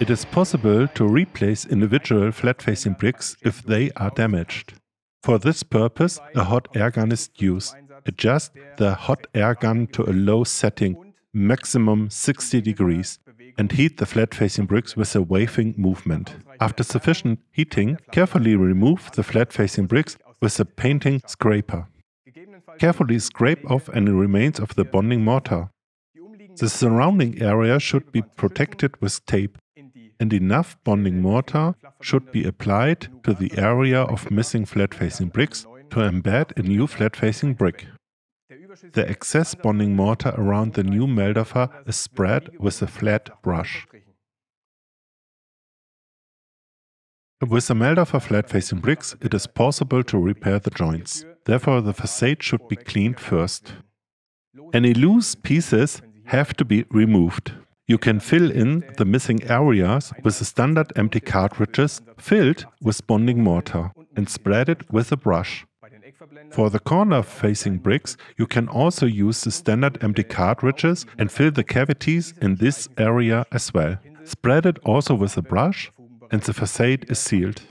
It is possible to replace individual flat-facing bricks if they are damaged. For this purpose, a hot air gun is used. Adjust the hot air gun to a low setting, maximum 60 degrees, and heat the flat-facing bricks with a waving movement. After sufficient heating, carefully remove the flat-facing bricks with a painting scraper. Carefully scrape off any remains of the bonding mortar. The surrounding area should be protected with tape and enough bonding mortar should be applied to the area of missing flat-facing bricks to embed a new flat-facing brick. The excess bonding mortar around the new Melderfer is spread with a flat brush. With the Meldorfer flat-facing bricks, it is possible to repair the joints. Therefore, the facade should be cleaned first. Any loose pieces have to be removed. You can fill in the missing areas with the standard empty cartridges filled with bonding mortar and spread it with a brush. For the corner-facing bricks, you can also use the standard empty cartridges and fill the cavities in this area as well. Spread it also with a brush and the facade is sealed.